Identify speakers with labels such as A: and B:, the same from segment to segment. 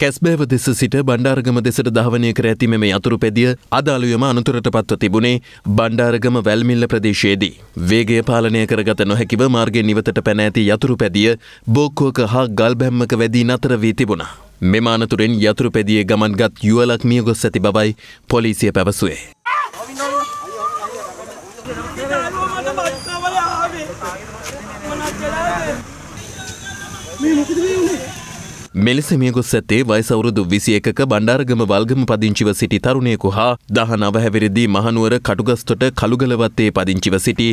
A: කැස්බෑව දෙස සිට බණ්ඩාරගම දෙසට ධාවනය කර ඇති මෙම යතුරු පැදිය අදාළුවම අනතුරට පත්ව තිබුණේ බණ්ඩාරගම වැල්මිල්ල ප්‍රදේශයේදී. වේගය පාලනය කරගත නොහැකිව මාර්ගය නිවතට පැන ඇති යතුරු පැදිය බෝක්කෝක හා ගල්බැම්මක වැදී නතර වී තිබුණා. මෙම අනතුරෙන් යතුරු පැදියේ ගමන්ගත් යුවලක් මියගොස් ඇති බවයි පොලිසිය පැවසුවේ. මේ මොකද මේ උනේ? මෙලෙස මියගොස් ඇත්තේ වයස අවුරුදු 21ක බණ්ඩාරගම වල්ගම පදිංචිව සිටි තරුණයෙකු හා 19 හැවිරිදී මහනුවර කටුගස්තොට කළුගලවත්තේ පදිංචිව සිටි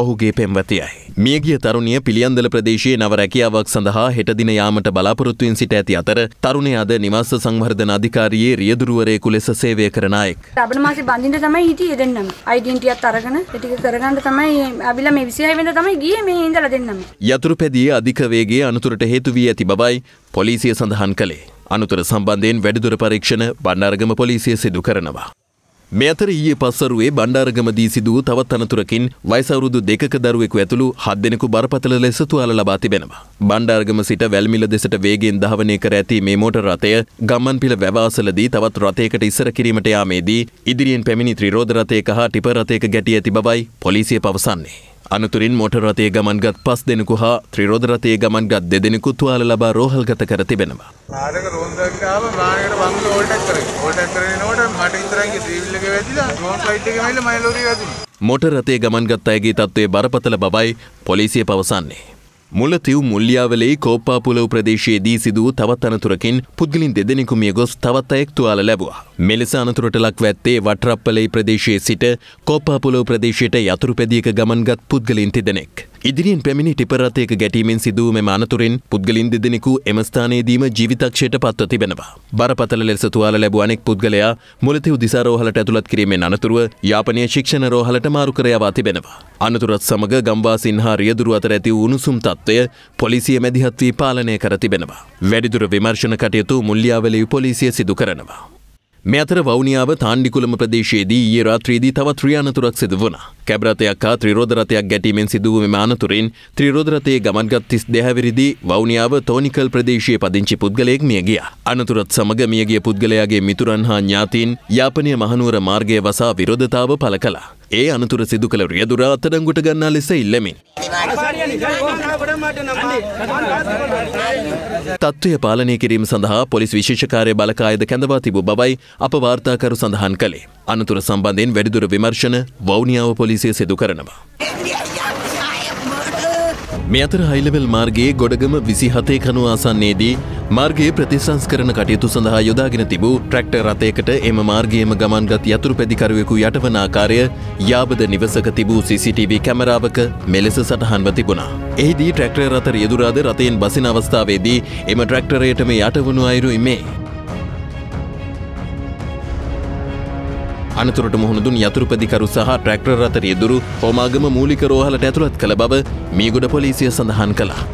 A: ඔහුගේ පෙම්වතියයි. මියගිය තරුණිය පිළියන්දල ප්‍රදේශයේ නව රැකියාවක් සඳහා හෙට දින යාමට බලාපොරොත්තුවෙන් සිට ඇති අතර තරුණිය අද නිවාස සංවර්ධන අධිකාරියේ රියදුරුවරයෙකු ලෙස séවය කරන අයෙක්. ලබන මාසේ බඳින්න තමයි හිටියේ දෙන්නම. ඩෙන්ටියත් අරගෙන ඒ ටික කරගන්න තමයි අවිලා මේ 26 වෙනිදා තමයි ගියේ මේ ඉඳලා දෙන්නම. යතුරුපැදියේ අධික වේගයේ අනතුරට හේතු වී ඇති බවයි පොලිසිය පොලිසිය සඳහන් කළේ. අනුතර සම්බන්ධයෙන් වැඩිදුර පරීක්ෂණ බණ්ඩාරගම පොලිසිය සිදු කරනවා. මේ අතර ඊයේ පස්වරුවේ බණ්ඩාරගමදී සිදු වූ තවත් අනතුරකින් වයසවරුදු දෙකක දරුවෙකු ඇතුළු හත් දෙනෙකු බරපතල ලෙස තුවාල ලබා තිබෙනවා. බණ්ඩාරගම සිට වැල්මිල දෙසට වේගෙන් ධාවනය කර ඇති මේ මෝටර් රථය ගම්මන්පිල වැවාසලදී තවත් රථයකට ඉස්සර කිරීමට යාමේදී ඉදිරියෙන් පැමිණි ත්‍රිරෝධ රථයක හා ටිපර් රථයක ගැටී ඇති බවයි පොලිසිය පවසන්නේ. අනතුරින් මොටරතය ගමන්ගත් පස් දෙනෙකු හා ත්‍රරෝධරතය ගමන්ගත් දෙදෙනෙකු තුවාල ලබා රෝහල්ගත කර තිබෙනවා. ආරක රෝන්දක්කාව රාණකට බංගල ඕල්ටක් කරේ. ඕල්ටක් කරේ නෝට මට ඉතරගේ සීවිල්ලක වැදිලා ඩ්‍රෝන් ෆ්ලයිට් එකේ මයිල මයිලෝරිය වැදුනා. මොටරතය ගමන්ගත් අයගේ තත්ත්වය බරපතල බවයි පොලිසිය පවසන්නේ. මුලතිව් මුල්ලියාවලේ කෝප්පාපුලව් ප්‍රදේශයේදී සිදූ තවත් අනතුරකින් පුද්ගලින් දෙදෙනෙකු මිය ගොස් තවත් අයෙක් තුවාල ලැබුවා. මෙලෙස අනතුරට ලක් වැත්තේ වටරප්පලේ ප්‍රදේශයේ සිට කෝප්පාපුලව් ප්‍රදේශයට යතුරුපැදියක ගමන්ගත් පුද්ගලින් තිදෙනෙක්. ඉදිරියෙන් පැමිණි ටිපරතයක ගැටීමෙන් සිදුව මෙම අනතුරින් පුද්ගලින් දෙදෙනෙකු එම ස්ථානයේදීම ජීවිතක්ෂයට පත්ව තිබෙනවා. බරපතල ලෙස තුවාල ලැබූ අනෙක් පුද්ගලයා මුලතිව් දිසාරෝහලට ඇතුළත් කිරීමෙන් අනතුරුව යාපනය ශික්ෂණ රෝහලට මාරු කර යවා තිබෙනවා. අනතුරත් සමග ගම්වාසින් හා රියදුරු අතර ඇති වූ උණුසුම් තත්ත්වය පොලිසිය මැදිහත් වී පාලනය කර තිබෙනවා. වැඩිදුර විමර්ශන කටයුතු මුල්ලියාවලි පොලිසිය සිදු කරනවා. මේ අතර වවුනියාව තාණ්ඩිකුලම ප්‍රදේශයේදී ඊයේ රාත්‍රියේදී තවත් ක්‍රියානතුරක් සිදු වුණා. කැබරතයක් හා ත්‍රිරෝධරතයක් ගැටීමෙන් සිදුවම මානතුරින් ත්‍රිරෝධරතයේ ගමන්ගත් තිස් දෙහැවිරිදි වවනියාව තෝනිකල් ප්‍රදේශයේ පදිංචි පුද්ගලයෙක් මිය ගිය. අනතුරත් සමග මියගිය පුද්ගලයාගේ මිතුරන් හා ඥාතීන් යාපනය මහනුවර මාර්ගය වසා විරෝධතාව පල කලා. ඒ අනතුර සිදු කළ රියදුරා අත්තඩංගුට ගන්නා ලෙස ඉල්ලමින්. තත්ත්වය පාලනය කිරීම සඳහා පොලිස් විශේෂකාරය බලකායද කැඳවා තිබූ බවයි අප වාර්තාකරු සඳහන් කළේ. අනතුර සම්බන්ධයෙන් වැඩිදුර විමර්ශන වෞනියාව පොලි පොලිසිය සිදු කරනවා. මේ අතර හයිලෙවල් මාර්ගයේ ගොඩගම විසිහතේ කනු ආසන්නේදී මාර්ගයේ ප්‍රතිසංස්කරන කටයුතු සඳහා යොදාගෙන තිබූ ට්‍රක්ටර් රථයකට එම මාර්ගයේම ගමන්ගත් යතුරු පැදිකරුවෙකු යටවන ආකාරය යාබද නිවසක තිබූ CCTV කැමරාවක මෙලෙස සටහන්ව තිබුණා. එහිදී ට්‍රක්ටර් රථ රියදුරාද රථයෙන් බසින අවස්ථාවේදී එම ට්‍රක්ටරයටම යටවුණු අයුරුයි මේ. අනතුරට මුහුණදුන් යතුරුපදිකරු සහ ට්‍රැක්ටර් රතරියදුරු හෝමාගම මූලික රෝහලට ඇතුළත් කළ බව මීගොඩ පොලිසිය සඳහන් කළා.